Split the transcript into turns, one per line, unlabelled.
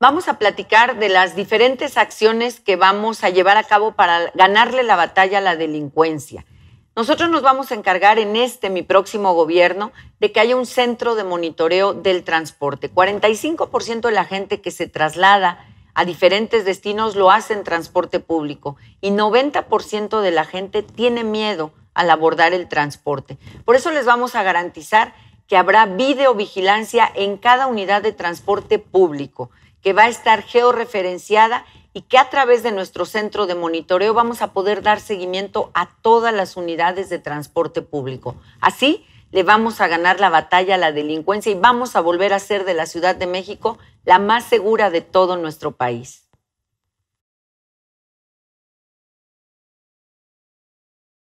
Vamos a platicar de
las diferentes acciones que vamos a llevar a cabo para ganarle la batalla a la delincuencia. Nosotros nos vamos a encargar en este, mi próximo gobierno, de que haya un centro de monitoreo del transporte. 45% de la gente que se traslada a diferentes destinos lo hace en transporte público y 90% de la gente tiene miedo al abordar el transporte. Por eso les vamos a garantizar que habrá videovigilancia en cada unidad de transporte público, que va a estar georreferenciada y que a través de nuestro centro de monitoreo vamos a poder dar seguimiento a todas las unidades de transporte público. Así le vamos a ganar la batalla a la delincuencia y vamos a volver a ser de la Ciudad de México la más segura de todo nuestro país.